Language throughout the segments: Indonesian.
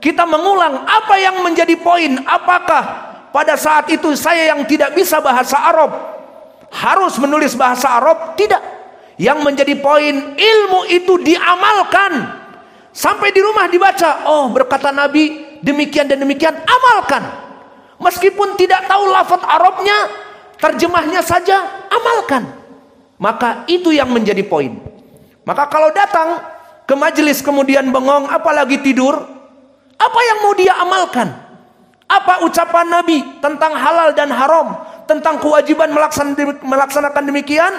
kita mengulang apa yang menjadi poin. Apakah pada saat itu saya yang tidak bisa bahasa Arab harus menulis bahasa Arab? Tidak. Yang menjadi poin ilmu itu diamalkan. Sampai di rumah dibaca, oh berkata Nabi demikian dan demikian, amalkan. Meskipun tidak tahu lafaz Arabnya, terjemahnya saja amalkan. Maka itu yang menjadi poin. Maka kalau datang ke majelis kemudian bengong apalagi tidur, apa yang mau dia amalkan? Apa ucapan Nabi tentang halal dan haram, tentang kewajiban melaksanakan demikian?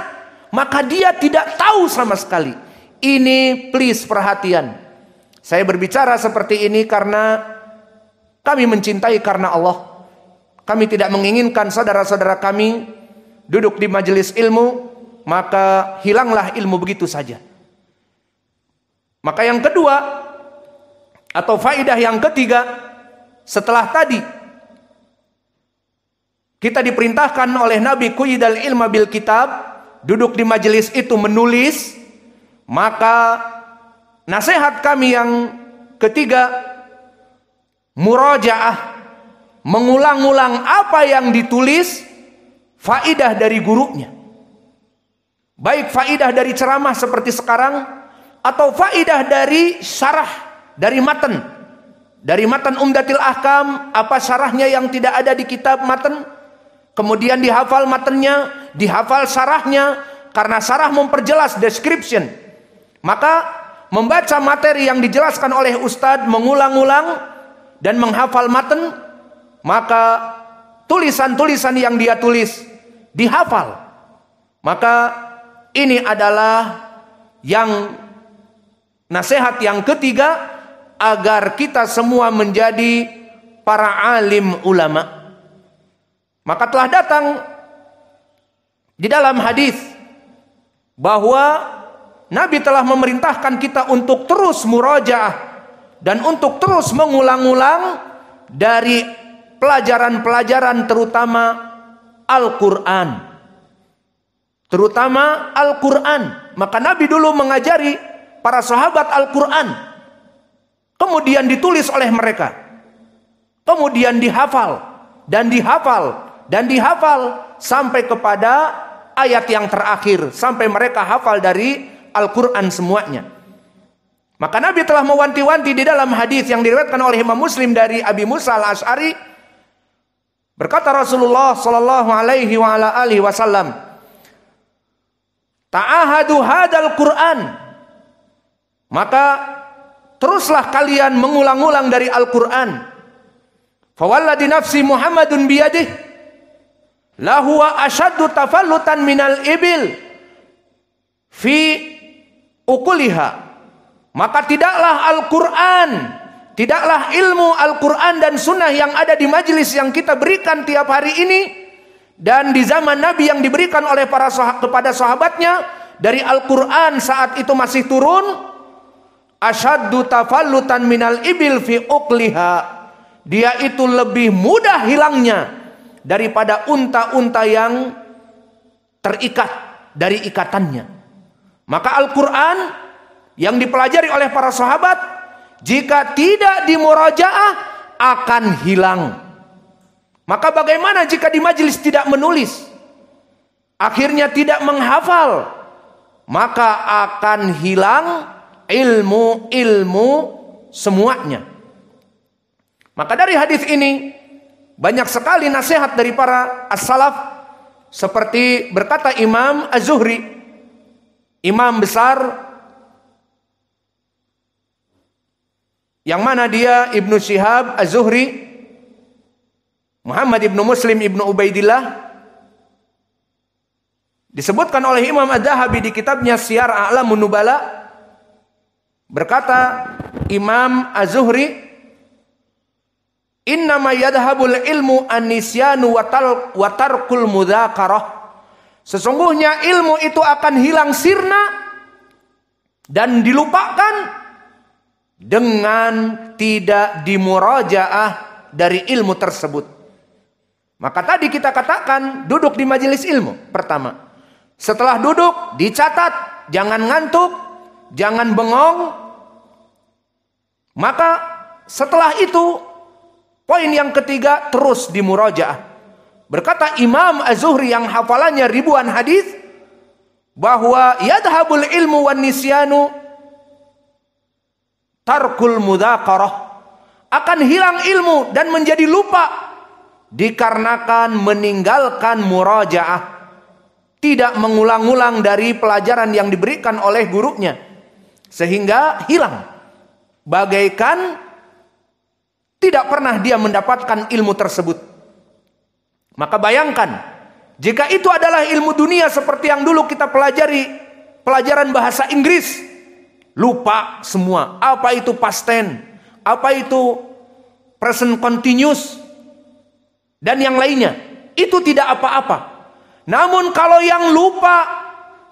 Maka dia tidak tahu sama sekali. Ini please perhatian. Saya berbicara seperti ini karena kami mencintai karena Allah. Kami tidak menginginkan saudara-saudara kami duduk di majelis ilmu, maka hilanglah ilmu begitu saja. Maka yang kedua, atau faidah yang ketiga setelah tadi kita diperintahkan oleh Nabi kuyidal ilma bil kitab duduk di majelis itu menulis maka nasihat kami yang ketiga murajaah mengulang-ulang apa yang ditulis faidah dari gurunya baik faidah dari ceramah seperti sekarang atau faidah dari syarah dari matan. Dari matan Umdatil Ahkam, apa sarahnya yang tidak ada di kitab matan? Kemudian dihafal matannya, dihafal sarahnya, karena sarah memperjelas description. Maka membaca materi yang dijelaskan oleh ustadz mengulang-ulang dan menghafal matan, maka tulisan-tulisan yang dia tulis dihafal. Maka ini adalah yang nasihat yang ketiga agar kita semua menjadi para alim ulama. Maka telah datang di dalam hadis bahwa Nabi telah memerintahkan kita untuk terus murajaah dan untuk terus mengulang-ulang dari pelajaran-pelajaran terutama Al-Qur'an. Terutama Al-Qur'an. Maka Nabi dulu mengajari para sahabat Al-Qur'an kemudian ditulis oleh mereka, kemudian dihafal dan dihafal dan dihafal sampai kepada ayat yang terakhir sampai mereka hafal dari Al-Qur'an semuanya. Maka Nabi telah mewanti-wanti di dalam hadis yang diriwayatkan oleh Imam Muslim dari Abi Musa Al-Asy'ari berkata Rasulullah Shallallahu alaihi wa ala alihi wasallam Ta'ahadu hadal Qur'an maka Teruslah kalian mengulang-ulang dari Al-Quran. Fawalladhi nafsi Muhammadun biyadih. Lahuwa asyaddu tafallutan minal ibil. Fi ukuliha. Maka tidaklah Al-Quran. Tidaklah ilmu Al-Quran dan sunnah yang ada di majelis yang kita berikan tiap hari ini. Dan di zaman Nabi yang diberikan oleh para sah kepada sahabatnya. Dari Al-Quran saat itu masih turun asyaddu tafallutan minal ibil fi uqliha dia itu lebih mudah hilangnya daripada unta-unta yang terikat dari ikatannya. Maka Al-Quran yang dipelajari oleh para sahabat, jika tidak dimurajaah akan hilang. Maka bagaimana jika di majelis tidak menulis? Akhirnya tidak menghafal. Maka akan hilang ilmu ilmu semuanya. Maka dari hadis ini banyak sekali nasihat dari para as-salaf seperti berkata Imam Az-Zuhri, imam besar yang mana dia Ibnu Syihab Az-Zuhri, Muhammad Ibnu Muslim Ibnu Ubaidillah disebutkan oleh Imam Az-Zahabi di kitabnya Syiar A'lamun Nubala Berkata Imam Az-Zuhri, "Innama ilmu an-nisyanu wa tarkul Sesungguhnya ilmu itu akan hilang sirna dan dilupakan dengan tidak dimurajaah dari ilmu tersebut. Maka tadi kita katakan duduk di majelis ilmu pertama. Setelah duduk dicatat, jangan ngantuk, jangan bengong, maka setelah itu poin yang ketiga terus di dimurajaah. Berkata Imam Az-Zuhri yang hafalannya ribuan hadis bahwa yadhabul ilmu wan nisyanu tarkul mudzakarah akan hilang ilmu dan menjadi lupa dikarenakan meninggalkan murajaah tidak mengulang-ulang dari pelajaran yang diberikan oleh gurunya sehingga hilang bagaikan tidak pernah dia mendapatkan ilmu tersebut. Maka bayangkan, jika itu adalah ilmu dunia seperti yang dulu kita pelajari, pelajaran bahasa Inggris, lupa semua. Apa itu past tense? Apa itu present continuous? Dan yang lainnya. Itu tidak apa-apa. Namun kalau yang lupa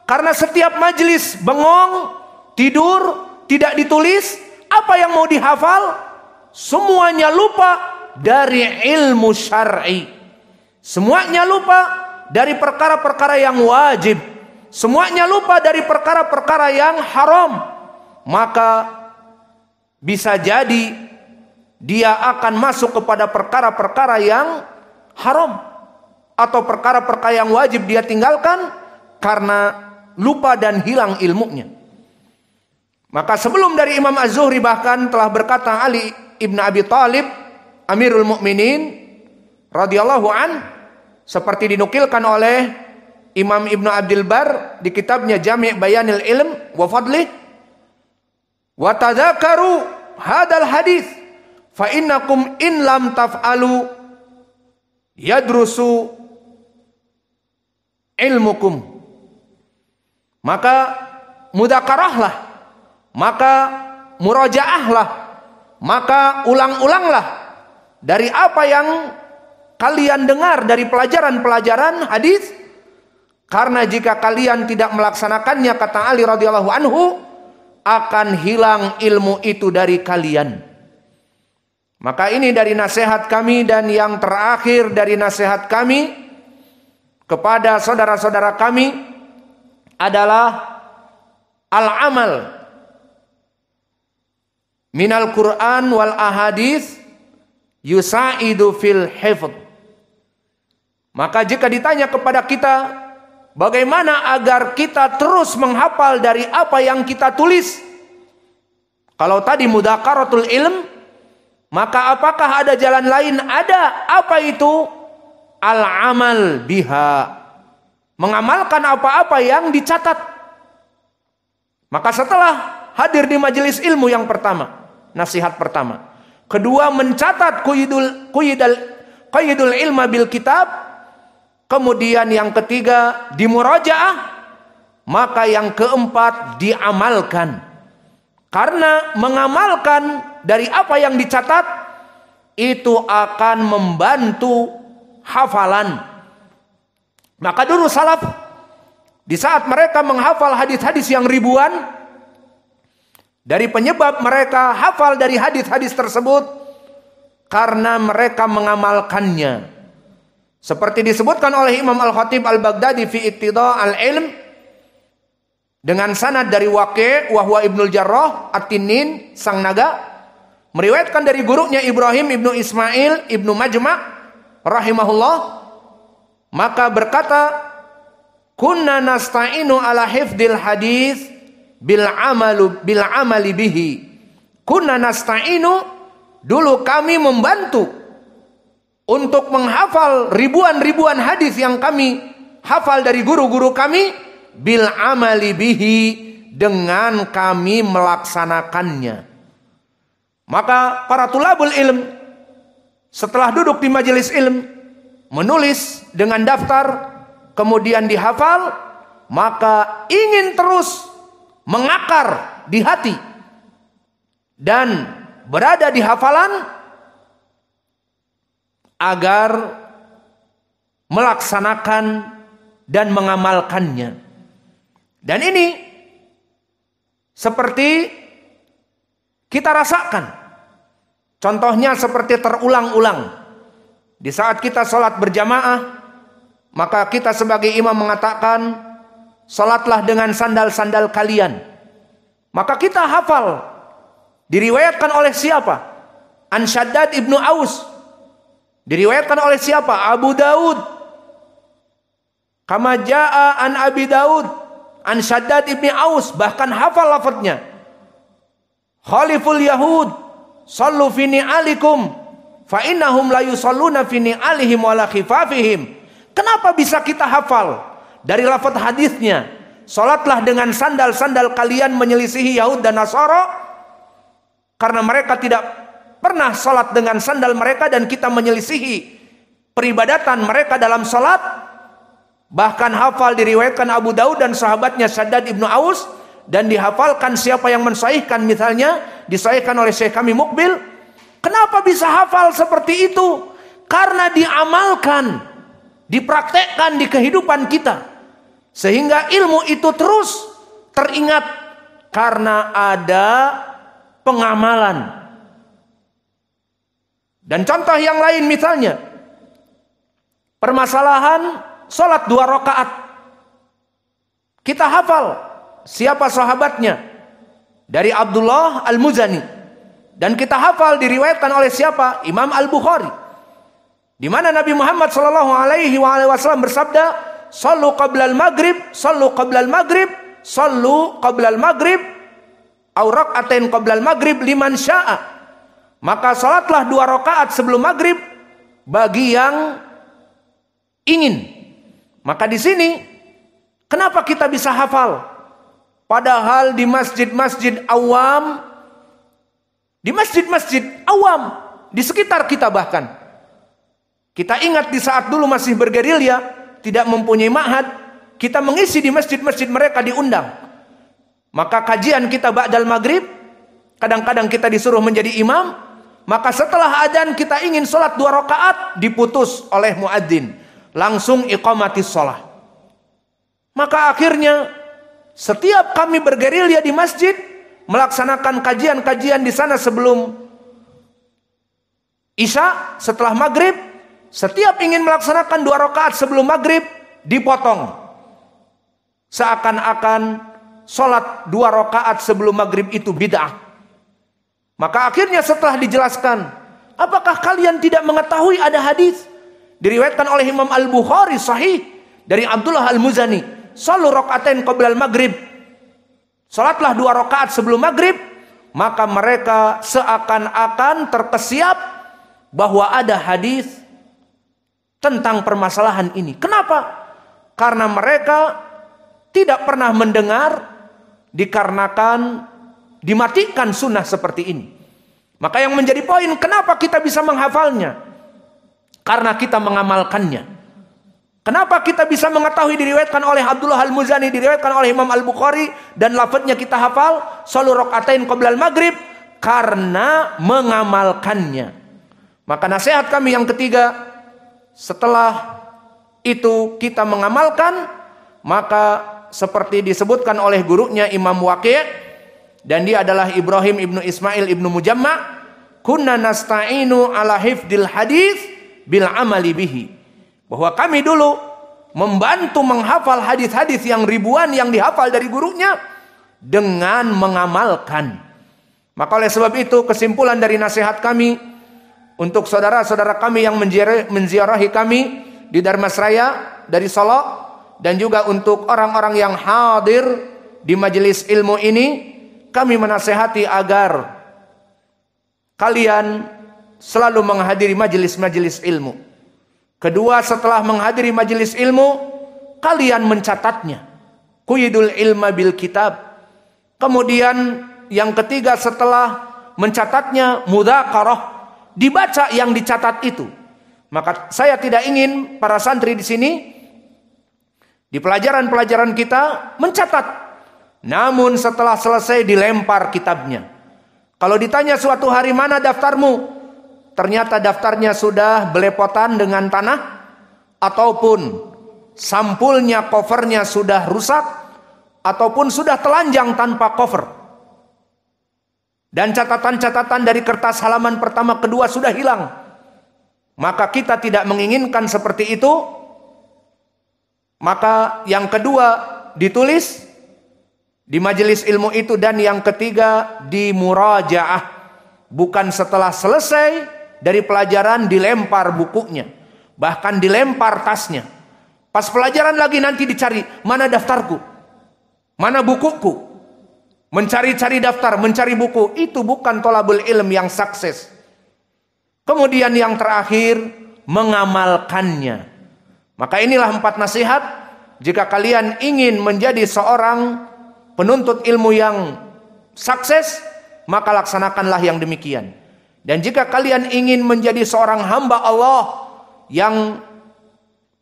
karena setiap majelis bengong, tidur, tidak ditulis, apa yang mau dihafal? Semuanya lupa dari ilmu syar'i. Semuanya lupa dari perkara-perkara yang wajib. Semuanya lupa dari perkara-perkara yang haram. Maka bisa jadi dia akan masuk kepada perkara-perkara yang haram atau perkara-perkara yang wajib dia tinggalkan karena lupa dan hilang ilmunya. Maka sebelum dari Imam Az-Zuhri bahkan telah berkata Ali ibn Abi Talib Amirul Mukminin radhiyallahu an seperti dinukilkan oleh Imam Ibn Abdul Bar di kitabnya Jami' Bayanil Ilm wa Fadli wa tadzakaru hadal hadis fa innakum in lam taf'alu yadrusu ilmukum maka mudzakarahlah maka murajaahlah, maka ulang-ulanglah dari apa yang kalian dengar dari pelajaran-pelajaran hadis karena jika kalian tidak melaksanakannya kata Ali radhiyallahu anhu akan hilang ilmu itu dari kalian. Maka ini dari nasihat kami dan yang terakhir dari nasihat kami kepada saudara-saudara kami adalah al-amal minal Quran wal ahadits yusaidu fil hifd. Maka jika ditanya kepada kita bagaimana agar kita terus menghafal dari apa yang kita tulis? Kalau tadi mudakaratul ilm, maka apakah ada jalan lain? Ada. Apa itu? Al-amal biha. Mengamalkan apa-apa yang dicatat. Maka setelah hadir di majelis ilmu yang pertama, nasihat pertama. Kedua, mencatat kuyidul kuyidal kuyidul ilma bil kitab. Kemudian yang ketiga, murajaah Maka yang keempat, diamalkan. Karena mengamalkan dari apa yang dicatat itu akan membantu hafalan. Maka dulu salaf di saat mereka menghafal hadis-hadis yang ribuan, dari penyebab mereka hafal dari hadis-hadis tersebut karena mereka mengamalkannya. Seperti disebutkan oleh Imam Al-Khatib Al-Baghdadi fi Iqtida Al-Ilm dengan sanad dari Waqi' wahwa Ibnu Jarrah At-Tinin sang naga meriwayatkan dari gurunya Ibrahim Ibnu Ismail Ibnu Majma' rahimahullah maka berkata kunna nasta'inu ala hifdil hadis bil amalu bil amali bihi kunna nasta'inu dulu kami membantu untuk menghafal ribuan-ribuan hadis yang kami hafal dari guru-guru kami bil amali bihi dengan kami melaksanakannya. Maka para tulabul ilm setelah duduk di majelis ilm menulis dengan daftar kemudian dihafal maka ingin terus mengakar di hati dan berada di hafalan agar melaksanakan dan mengamalkannya. Dan ini seperti kita rasakan. Contohnya seperti terulang-ulang. Di saat kita sholat berjamaah, maka kita sebagai imam mengatakan, Salatlah dengan sandal-sandal kalian. Maka kita hafal. Diriwayatkan oleh siapa? An ibnu Aus. Diriwayatkan oleh siapa? Abu Daud. Kamajaa an Abi Daud. An ibni Aus. Bahkan hafal lafadznya. Khaliful Yahud. Sallu fini alikum. Fa innahum layu saluna fini alihim wala khifafihim. Kenapa bisa kita hafal? Dari lafaz hadisnya, salatlah dengan sandal-sandal kalian menyelisihi Yahud dan Nasoro karena mereka tidak pernah salat dengan sandal mereka dan kita menyelisihi peribadatan mereka dalam salat bahkan hafal diriwayatkan Abu Daud dan sahabatnya Saddad ibnu Aus dan dihafalkan siapa yang mensaihkan misalnya disaihkan oleh Syekh kami Mukbil kenapa bisa hafal seperti itu karena diamalkan dipraktekkan di kehidupan kita sehingga ilmu itu terus teringat karena ada pengamalan. Dan contoh yang lain misalnya permasalahan sholat dua rakaat. Kita hafal siapa sahabatnya dari Abdullah Al-Muzani dan kita hafal diriwayatkan oleh siapa? Imam Al-Bukhari. Di mana Nabi Muhammad Shallallahu alaihi wasallam bersabda, Sallu qablal maghrib, sallu qablal maghrib, sallu qablal maghrib, aurak aten qablal maghrib liman sya'a. Maka salatlah dua rakaat sebelum maghrib bagi yang ingin. Maka di sini kenapa kita bisa hafal? Padahal di masjid-masjid awam di masjid-masjid awam di sekitar kita bahkan kita ingat di saat dulu masih bergerilya tidak mempunyai ma'had, kita mengisi di masjid-masjid mereka diundang. Maka kajian kita ba'dal maghrib, kadang-kadang kita disuruh menjadi imam, maka setelah adzan kita ingin sholat dua rakaat diputus oleh muadzin, langsung iqamati sholat. Maka akhirnya setiap kami bergerilya di masjid melaksanakan kajian-kajian di sana sebelum Isya setelah maghrib setiap ingin melaksanakan dua rakaat sebelum maghrib dipotong. Seakan-akan sholat dua rakaat sebelum maghrib itu bid'ah. Maka akhirnya setelah dijelaskan, apakah kalian tidak mengetahui ada hadis diriwayatkan oleh Imam Al Bukhari sahih dari Abdullah Al Muzani, "Shalu rakaatin qoblal maghrib." sholatlah dua rakaat sebelum maghrib, maka mereka seakan-akan terkesiap bahwa ada hadis tentang permasalahan ini. Kenapa? Karena mereka tidak pernah mendengar dikarenakan dimatikan sunnah seperti ini. Maka yang menjadi poin kenapa kita bisa menghafalnya? Karena kita mengamalkannya. Kenapa kita bisa mengetahui diriwayatkan oleh Abdullah Al-Muzani, diriwayatkan oleh Imam Al-Bukhari dan lafadznya kita hafal salu rakaatain qoblal maghrib karena mengamalkannya. Maka nasihat kami yang ketiga setelah itu kita mengamalkan maka seperti disebutkan oleh gurunya Imam Waqi' dan dia adalah Ibrahim ibnu Ismail ibnu Mujamma kunna nasta'inu ala hifdil hadis bil amali bihi bahwa kami dulu membantu menghafal hadis-hadis yang ribuan yang dihafal dari gurunya dengan mengamalkan maka oleh sebab itu kesimpulan dari nasihat kami untuk saudara-saudara kami yang menziarahi kami di Darmasraya dari Solo dan juga untuk orang-orang yang hadir di majelis ilmu ini kami menasehati agar kalian selalu menghadiri majelis-majelis ilmu. Kedua, setelah menghadiri majelis ilmu, kalian mencatatnya. Kuyidul ilma bil kitab. Kemudian yang ketiga setelah mencatatnya karo dibaca yang dicatat itu. Maka saya tidak ingin para santri di sini di pelajaran-pelajaran kita mencatat. Namun setelah selesai dilempar kitabnya. Kalau ditanya suatu hari mana daftarmu? Ternyata daftarnya sudah belepotan dengan tanah ataupun sampulnya covernya sudah rusak ataupun sudah telanjang tanpa cover dan catatan-catatan dari kertas halaman pertama kedua sudah hilang, maka kita tidak menginginkan seperti itu. Maka yang kedua ditulis di majelis ilmu itu dan yang ketiga di murajaah. Bukan setelah selesai dari pelajaran dilempar bukunya, bahkan dilempar tasnya. Pas pelajaran lagi nanti dicari, mana daftarku? Mana bukuku? Mencari-cari daftar, mencari buku, itu bukan tolabul ilm yang sukses. Kemudian yang terakhir, mengamalkannya. Maka inilah empat nasihat jika kalian ingin menjadi seorang penuntut ilmu yang sukses, maka laksanakanlah yang demikian. Dan jika kalian ingin menjadi seorang hamba Allah yang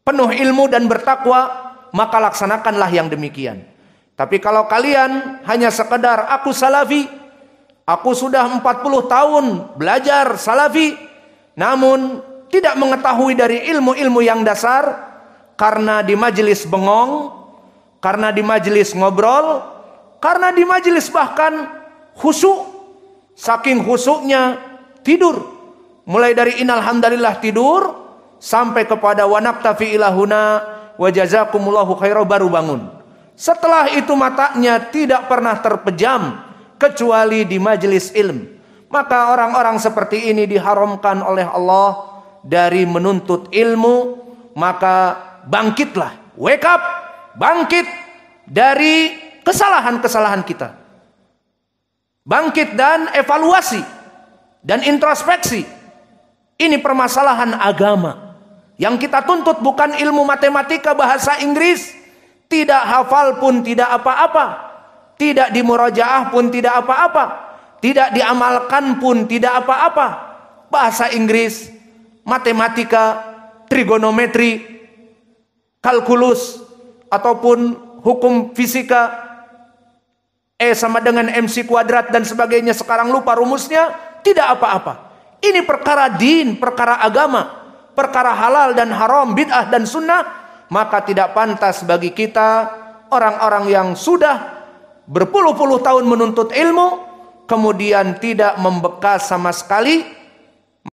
penuh ilmu dan bertakwa, maka laksanakanlah yang demikian. Tapi kalau kalian hanya sekedar aku salafi, aku sudah 40 tahun belajar salafi, namun tidak mengetahui dari ilmu-ilmu yang dasar karena di majelis bengong, karena di majelis ngobrol, karena di majelis bahkan khusuk, saking khusuknya tidur. Mulai dari inalhamdulillah tidur sampai kepada wanaktafi ilahuna wajazakumullahu khairah baru bangun. Setelah itu matanya tidak pernah terpejam kecuali di majelis ilm. Maka orang-orang seperti ini diharamkan oleh Allah dari menuntut ilmu, maka bangkitlah, wake up, bangkit dari kesalahan-kesalahan kita. Bangkit dan evaluasi dan introspeksi. Ini permasalahan agama. Yang kita tuntut bukan ilmu matematika bahasa Inggris, tidak hafal pun tidak apa-apa. Tidak dimurajaah pun tidak apa-apa. Tidak diamalkan pun tidak apa-apa. Bahasa Inggris, matematika, trigonometri, kalkulus, ataupun hukum fisika, E sama dengan MC kuadrat dan sebagainya sekarang lupa rumusnya, tidak apa-apa. Ini perkara din, perkara agama, perkara halal dan haram, bid'ah dan sunnah maka tidak pantas bagi kita orang-orang yang sudah berpuluh-puluh tahun menuntut ilmu kemudian tidak membekas sama sekali